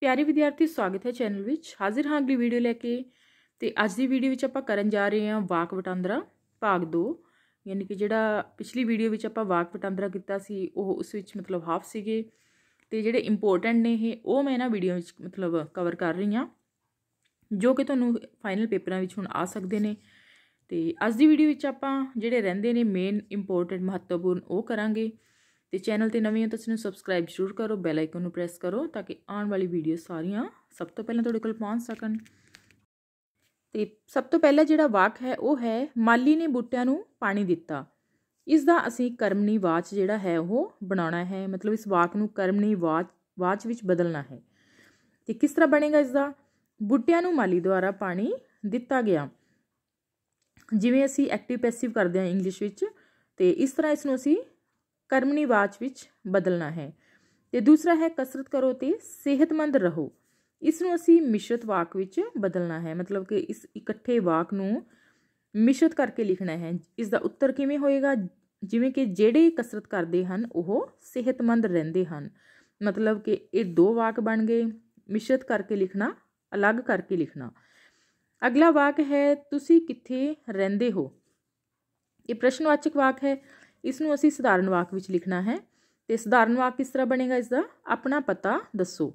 ਪਿਆਰੇ ਵਿਦਿਆਰਥੀ ਸਵਾਗਤ ਹੈ ਚੈਨਲ ਵਿੱਚ ਹਾਜ਼ਰ ਹਾਂ ਅਗਲੀ ਵੀਡੀਓ ਲੈ ਕੇ ਤੇ ਅੱਜ ਦੀ ਵੀਡੀਓ ਵਿੱਚ ਆਪਾਂ ਕਰਨ ਜਾ ਰਹੇ ਹਾਂ ਵਾਕ ਵਟਾਂਦਰਾ ਭਾਗ 2 ਯਾਨੀ ਕਿ ਜਿਹੜਾ ਪਿਛਲੀ ਵੀਡੀਓ ਵਿੱਚ ਆਪਾਂ ਵਾਕ ਵਟਾਂਦਰਾ ਕੀਤਾ ਸੀ ਉਹ ਉਸ ਵਿੱਚ ਮਤਲਬ ਹਾਫ ਸੀਗੇ ਤੇ ਜਿਹੜੇ ਇੰਪੋਰਟੈਂਟ ਨੇ ਇਹ ਉਹ ਮੈਂ ਇਹਨਾਂ ਵੀਡੀਓ ਵਿੱਚ ਮਤਲਬ ਕਵਰ ਕਰ ਰਹੀ ਹਾਂ ਜੋ ਕਿ ਤੁਹਾਨੂੰ ਫਾਈਨਲ ਪੇਪਰਾਂ ਵਿੱਚ ਹੁਣ ਆ ਸਕਦੇ ਨੇ ਤੇ ਅੱਜ ਦੀ ਵੀਡੀਓ ਵਿੱਚ ਆਪਾਂ ਜਿਹੜੇ ਰਹਿੰਦੇ ਨੇ ਮੇਨ ਇੰਪੋਰਟੈਂਟ ਮਹੱਤਵਪੂਰਨ ਉਹ ਕਰਾਂਗੇ ਤੇ ਚੈਨਲ ਤੇ ਨਵੇਂ ਹੋ ਤਾਂ ਸਾਨੂੰ ਸਬਸਕ੍ਰਾਈਬ ਜ਼ਰੂਰ ਕਰੋ ਬੈਲ ਆਈਕਨ ਨੂੰ ਪ੍ਰੈਸ ਕਰੋ ਤਾਂ ਕਿ ਆਉਣ ਵਾਲੀ ਵੀਡੀਓ ਸਾਰੀਆਂ ਸਭ ਤੋਂ ਪਹਿਲਾਂ ਤੁਹਾਡੇ ਕੋਲ ਪਹੁੰਚ ਸਕਣ ਤੇ ਸਭ ਤੋਂ ਪਹਿਲਾ ਜਿਹੜਾ ਵਾਕ ਹੈ ਉਹ ਹੈ ਮਾਲੀ ਨੇ ਬੂਟਿਆਂ ਨੂੰ ਪਾਣੀ ਦਿੱਤਾ ਇਸ ਦਾ ਅਸੀਂ ਕਰਮਨੀ ਵਾਚ ਜਿਹੜਾ ਹੈ ਉਹ ਬਣਾਉਣਾ ਹੈ ਮਤਲਬ ਇਸ ਵਾਕ ਨੂੰ ਕਰਮਨੀ ਵਾਚ ਵਾਚ ਵਿੱਚ ਬਦਲਣਾ ਹੈ ਤੇ ਕਿਸ ਤਰ੍ਹਾਂ ਬਣੇਗਾ ਇਸ ਦਾ ਬੂਟਿਆਂ ਨੂੰ ਮਾਲੀ ਦੁਆਰਾ ਪਾਣੀ ਦਿੱਤਾ ਗਿਆ ਜਿਵੇਂ ਅਸੀਂ ਐਕਟਿਵ ਪੈਸਿਵ ਕਰਦੇ ਹਾਂ ਇੰਗਲਿਸ਼ ਵਿੱਚ ਤੇ ਇਸ ਤਰ੍ਹਾਂ ਇਸ ਨੂੰ ਅਸੀਂ कर्मनिवाच ਵਿੱਚ ਬਦਲਣਾ ਹੈ ਤੇ ਦੂਸਰਾ ਹੈ ਕਸਰਤ ਕਰੋ ਤੇ ਸਿਹਤਮੰਦ ਰਹੋ ਇਸ ਨੂੰ ਅਸੀਂ ਮਿਸ਼ਰਤ ਵਾਕ ਵਿੱਚ ਬਦਲਣਾ ਹੈ ਮਤਲਬ ਕਿ ਇਸ ਇਕੱਠੇ ਵਾਕ ਨੂੰ ਮਿਸ਼ਰਤ ਕਰਕੇ ਲਿਖਣਾ ਹੈ ਇਸ ਦਾ ਉੱਤਰ ਕਿਵੇਂ ਹੋਏਗਾ ਜਿਵੇਂ ਕਿ ਜਿਹੜੇ ਕਸਰਤ ਕਰਦੇ ਹਨ ਉਹ ਸਿਹਤਮੰਦ ਰਹਿੰਦੇ ਹਨ ਮਤਲਬ ਕਿ ਇਹ ਦੋ ਵਾਕ ਬਣ ਗਏ ਮਿਸ਼ਰਤ ਕਰਕੇ ਲਿਖਣਾ ਅਲੱਗ ਕਰਕੇ ਲਿਖਣਾ ਅਗਲਾ ਵਾਕ ਹੈ ਤੁਸੀਂ ਕਿੱਥੇ ਰਹਿੰਦੇ ਹੋ ਇਹ ਪ੍ਰਸ਼ਨਵਾਚਕ ਵਾਕ ਹੈ ਇਸ ਨੂੰ ਅਸੀਂ ਸਧਾਰਨ ਵਾਕ ਵਿੱਚ ਲਿਖਣਾ ਹੈ ਤੇ ਸਧਾਰਨ ਵਾਕ ਕਿਸ ਤਰ੍ਹਾਂ ਬਣੇਗਾ ਇਸ ਦਾ ਆਪਣਾ ਪਤਾ ਦੱਸੋ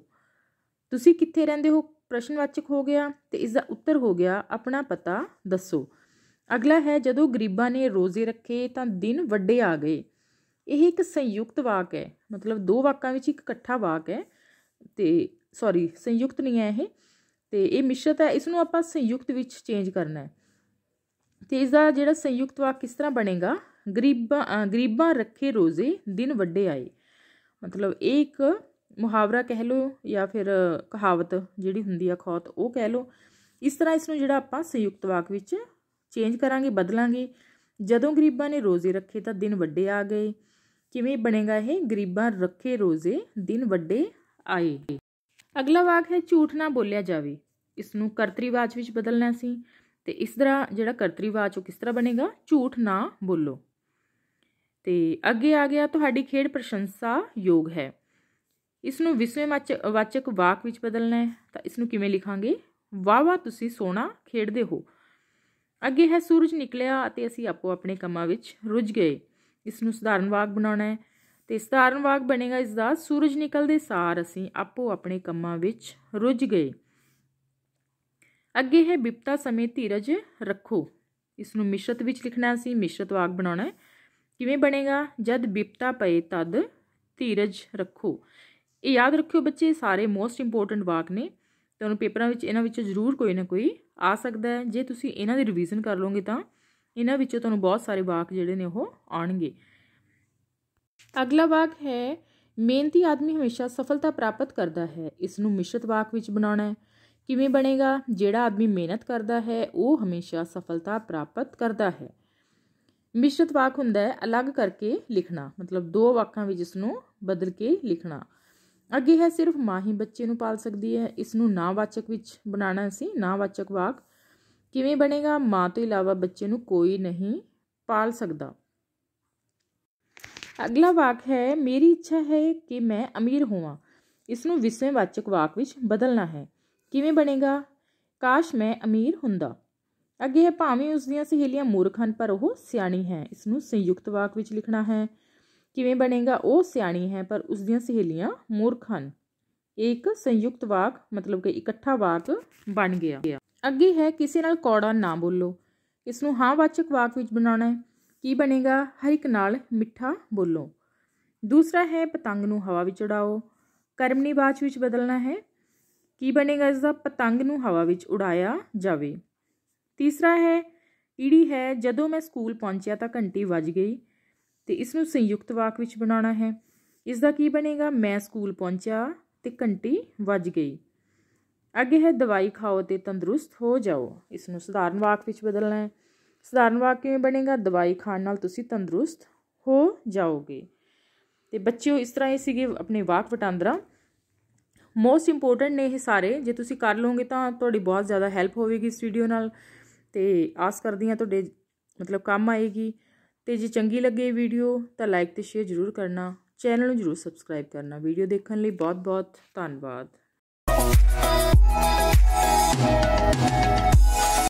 ਤੁਸੀਂ ਕਿੱਥੇ ਰਹਿੰਦੇ ਹੋ ਪ੍ਰਸ਼ਨਵਾਚਕ ਹੋ ਗਿਆ ਤੇ ਇਸ ਦਾ ਉੱਤਰ ਹੋ ਗਿਆ ਆਪਣਾ ਪਤਾ ਦੱਸੋ ਅਗਲਾ ਹੈ ਜਦੋਂ ਗਰੀਬਾਂ ਨੇ ਰੋਜ਼ੇ ਰੱਖੇ ਤਾਂ ਦਿਨ ਵੱਡੇ ਆ ਗਏ ਇਹ ਇੱਕ ਸੰਯੁਕਤ ਵਾਕ ਹੈ ਮਤਲਬ ਦੋ ਵਾਕਾਂ ਵਿੱਚ ਇੱਕ ਇਕੱਠਾ ਵਾਕ ਹੈ ਤੇ ਸੌਰੀ ਸੰਯੁਕਤ ਨਹੀਂ ਹੈ ਇਹ ਤੇ ਇਹ ਮਿਸ਼ਰਤ ਹੈ ਇਸ ਨੂੰ ਆਪਾਂ ਸੰਯੁਕਤ ਵਿੱਚ ਚੇਂਜ ਕਰਨਾ ਹੈ ਤੇ ਇਸ ਦਾ ਜਿਹੜਾ ਸੰਯੁਕਤ ਵਾਕ ਕਿਸ ਤਰ੍ਹਾਂ ਬਣੇਗਾ ਗਰੀਬਾਂ ਗਰੀਬਾਂ ਰੱਖੇ ਰੋਜ਼ੇ ਦਿਨ ਵੱਡੇ ਆਏ ਮਤਲਬ ਇਹ ਇੱਕ ਮੁਹਾਵਰਾ ਕਹਿ ਲਓ ਜਾਂ ਫਿਰ ਕਹਾਵਤ ਜਿਹੜੀ ਹੁੰਦੀ ਆ ਖੌਤ ਉਹ ਕਹਿ ਲਓ ਇਸ ਤਰ੍ਹਾਂ ਇਸ ਨੂੰ ਜਿਹੜਾ ਆਪਾਂ ਸੰਯੁਕਤ ਵਾਕ ਵਿੱਚ ਚੇਂਜ ਕਰਾਂਗੇ ਬਦਲਾਂਗੇ ਜਦੋਂ ਗਰੀਬਾਂ ਨੇ ਰੋਜ਼ੇ ਰੱਖੇ ਤਾਂ ਦਿਨ ਵੱਡੇ ਆ ਗਏ ਕਿਵੇਂ ਬਣੇਗਾ ਇਹ ਗਰੀਬਾਂ ਰੱਖੇ ਰੋਜ਼ੇ ਦਿਨ ਵੱਡੇ ਆਏ ਅਗਲਾ ਵਾਕ ਹੈ ਝੂਠ ਨਾ ਬੋਲਿਆ ਜਾਵੇ ਇਸ ਨੂੰ ਕਰਤਰੀਵਾਚ ਵਿੱਚ ਬਦਲਣਾ ਸੀ ਤੇ ਇਸ ਤਰ੍ਹਾਂ ਜਿਹੜਾ ਕਰਤਰੀਵਾਚ ਉਹ ਕਿਸ ਤਰ੍ਹਾਂ ਬਣੇਗਾ ਝੂਠ ਨਾ ਬੋਲੋ ਤੇ ਅੱਗੇ ਆ ਗਿਆ ਤੁਹਾਡੀ ਖੇਡ ਪ੍ਰਸ਼ੰਸਾ ਯੋਗ ਹੈ ਇਸ ਨੂੰ ਵਿਸ਼ਵਵਾਚਕ ਵਾਕ ਵਿੱਚ ਬਦਲਣਾ ਹੈ ਤਾਂ ਇਸ ਨੂੰ ਕਿਵੇਂ ਲਿਖਾਂਗੇ ਵਾਹ ਵਾ ਤੁਸੀਂ ਸੋਨਾ ਖੇਡਦੇ ਹੋ ਅੱਗੇ ਹੈ ਸੂਰਜ ਨਿਕਲਿਆ ਅਤੇ ਅਸੀਂ ਆਪੋ ਆਪਣੇ ਕੰਮਾਂ ਵਿੱਚ ਰੁੱਝ ਗਏ ਇਸ ਨੂੰ ਸਧਾਰਨ ਵਾਕ ਬਣਾਉਣਾ ਹੈ ਤੇ ਸਧਾਰਨ ਵਾਕ ਬਣੇਗਾ ਇਸ ਦਾ ਸੂਰਜ ਨਿਕਲਦੇ ਸਾਰ ਅਸੀਂ ਆਪੋ ਆਪਣੇ ਕੰਮਾਂ ਵਿੱਚ ਰੁੱਝ ਗਏ ਅੱਗੇ ਹੈ ਵਿਪਤਾ ਸਮੇਂ ਧੀਰਜ ਰੱਖੋ ਇਸ ਨੂੰ ਮਿਸ਼ਰਤ ਵਿੱਚ ਲਿਖਣਾ ਸੀ ਮਿਸ਼ਰਤ ਵਾਕ ਬਣਾਉਣਾ ਹੈ ਕਿਵੇਂ ਬਣੇਗਾ ਜਦ ਬਿਪਤਾ ਪਏ ਤਦ ਧੀਰਜ ਰੱਖੋ ਇਹ ਯਾਦ ਰੱਖਿਓ ਬੱਚੇ ਸਾਰੇ ਮੋਸਟ ਇੰਪੋਰਟੈਂਟ ਵਾਕ ਨੇ ਤੁਹਾਨੂੰ ਪੇਪਰਾਂ ਵਿੱਚ ਇਹਨਾਂ ਵਿੱਚੋਂ ਜ਼ਰੂਰ ਕੋਈ ਨਾ ਕੋਈ ਆ ਸਕਦਾ ਹੈ ਜੇ ਤੁਸੀਂ ਇਹਨਾਂ ਦੀ ਰਿਵੀਜ਼ਨ ਕਰ ਲਓਗੇ ਤਾਂ ਇਹਨਾਂ ਵਿੱਚੋਂ ਤੁਹਾਨੂੰ ਬਹੁਤ ਸਾਰੇ ਵਾਕ ਜਿਹੜੇ ਨੇ ਉਹ ਆਣਗੇ ਅਗਲਾ ਵਾਕ ਹੈ ਮਿਹਨਤੀ ਆਦਮੀ ਹਮੇਸ਼ਾ ਸਫਲਤਾ ਪ੍ਰਾਪਤ ਕਰਦਾ ਹੈ ਇਸ ਨੂੰ ਮਿਸ਼ਰਤ ਵਾਕ ਵਿੱਚ ਬਣਾਉਣਾ ਹੈ ਕਿਵੇਂ ਬਣੇਗਾ ਜਿਹੜਾ ਆਦਮੀ ਮਿਹਨਤ ਕਰਦਾ ਹੈ ਉਹ ਹਮੇਸ਼ਾ ਸਫਲਤਾ ਪ੍ਰਾਪਤ ਕਰਦਾ ਹੈ ਮਿਸ਼ਰਤ ਵਾਕ ਹੁੰਦਾ ਹੈ ਅਲੱਗ ਕਰਕੇ ਲਿਖਣਾ ਮਤਲਬ ਦੋ ਵਾਕਾਂ ਵਿੱਚ ਇਸ ਨੂੰ ਬਦਲ ਕੇ ਲਿਖਣਾ ਅੱਗੇ ਹੈ ਸਿਰਫ ਮਾਂ ਹੀ ਬੱਚੇ ਨੂੰ ਪਾਲ ਸਕਦੀ ਹੈ ਇਸ ਨੂੰ ਨਾਵਾਚਕ ਵਿੱਚ ਬਣਾਉਣਾ ਸੀ ਨਾਵਾਚਕ ਵਾਕ ਕਿਵੇਂ ਬਣੇਗਾ ਮਾਂ ਤੋਂ ਇਲਾਵਾ ਬੱਚੇ ਨੂੰ ਕੋਈ ਨਹੀਂ ਪਾਲ ਸਕਦਾ ਅਗਲਾ ਵਾਕ ਹੈ ਮੇਰੀ ਇੱਛਾ ਹੈ ਕਿ ਮੈਂ ਅਮੀਰ ਹੋਵਾਂ ਇਸ ਨੂੰ ਵਿਸ਼ੇਵਾਚਕ ਵਾਕ ਵਿੱਚ ਬਦਲਣਾ ਹੈ ਕਿਵੇਂ ਬਣੇਗਾ ਕਾਸ਼ ਮੈਂ ਅਮੀਰ ਹੁੰਦਾ ਅੱਗੇ ਭਾਵੇਂ ਉਸ ਦੀਆਂ ਸਹੇਲੀਆਂ ਮੂਰਖ ਹਨ ਪਰ ਉਹ ਸਿਆਣੀ ਹੈ ਇਸ ਨੂੰ ਸੰਯੁਕਤ ਵਾਕ ਵਿੱਚ ਲਿਖਣਾ ਹੈ ਕਿਵੇਂ ਬਣੇਗਾ ਉਹ ਸਿਆਣੀ ਹੈ ਪਰ ਉਸ ਦੀਆਂ ਸਹੇਲੀਆਂ ਮੂਰਖ ਹਨ ਇੱਕ ਸੰਯੁਕਤ ਵਾਕ ਮਤਲਬ ਕਿ ਇਕੱਠਾ ਵਾਕ ਬਣ ਗਿਆ ਅੱਗੇ ਹੈ ਕਿਸੇ ਨਾਲ ਕੌੜਾ ਨਾ ਬੋਲੋ ਇਸ ਨੂੰ ਹਾਂ ਵਾਚਕ ਵਾਕ ਵਿੱਚ ਬਣਾਉਣਾ ਹੈ ਕੀ ਬਣੇਗਾ ਹਰ ਇੱਕ ਨਾਲ ਮਿੱਠਾ ਬੋਲੋ ਦੂਸਰਾ ਹੈ ਪਤੰਗ ਨੂੰ ਹਵਾ ਵਿੱਚ ਉਡਾਓ ਕਰਮਨੀ ਬਾਚ ਵਿੱਚ ਬਦਲਣਾ ਹੈ ਕੀ ਬਣੇਗਾ ਇਸ ਦਾ ਪਤੰਗ ਨੂੰ ਹਵਾ ਵਿੱਚ ਉਡਾਇਆ ਜਾਵੇ ਤੀਸਰਾ ਹੈ ਈੜੀ ਹੈ ਜਦੋਂ ਮੈਂ ਸਕੂਲ ਪਹੁੰਚਿਆ ਤਾਂ ਘੰਟੀ ਵੱਜ ਗਈ ਤੇ ਇਸ ਨੂੰ ਸੰਯੁਕਤ ਵਾਕ ਵਿੱਚ ਬਣਾਉਣਾ ਹੈ ਇਸ ਦਾ ਕੀ ਬਣੇਗਾ ਮੈਂ ਸਕੂਲ ਪਹੁੰਚਿਆ ਤੇ ਘੰਟੀ ਵੱਜ ਗਈ ਅੱਗੇ ਹੈ ਦਵਾਈ ਖਾਓ ਤੇ ਤੰਦਰੁਸਤ ਹੋ ਜਾਓ ਇਸ ਨੂੰ ਸਧਾਰਨ ਵਾਕ ਵਿੱਚ ਬਦਲਣਾ ਹੈ ਸਧਾਰਨ ਵਾਕ ਕਿਵੇਂ ਬਣੇਗਾ ਦਵਾਈ ਖਾਣ ਨਾਲ ਤੁਸੀਂ ਤੰਦਰੁਸਤ ਹੋ ਜਾਓਗੇ ਤੇ ਬੱਚਿਓ ਇਸ ਤਰ੍ਹਾਂ ਇਹ ਸੀਗੇ ਆਪਣੇ ਵਾਕ ਵਟਾਂਦਰਾ ਮੋਸਟ ਇੰਪੋਰਟੈਂਟ ਨੇ ਇਹ ਸਾਰੇ ਜੇ ਤੁਸੀਂ ਕਰ ਲਓਗੇ ਤਾਂ ਤੁਹਾਡੀ ਬਹੁਤ ਜ਼ਿਆਦਾ ਹੈਲਪ ਹੋਵੇਗੀ ਇਸ ਵੀਡੀਓ ਨਾਲ ਤੇ ਆਸ ਕਰਦੀ ਹਾਂ ਤੁਹਾਡੇ ਮਤਲਬ ਕੰਮ ਆਏਗੀ ਤੇ ਜੇ ਚੰਗੀ ਲੱਗੇ ਵੀਡੀਓ ਤਾਂ ਲਾਈਕ ਤੇ ਸ਼ੇਅਰ ਜ਼ਰੂਰ ਕਰਨਾ ਚੈਨਲ ਨੂੰ ਜ਼ਰੂਰ ਸਬਸਕ੍ਰਾਈਬ ਕਰਨਾ ਵੀਡੀਓ ਦੇਖਣ ਲਈ ਬਹੁਤ ਬਹੁਤ ਧੰਨਵਾਦ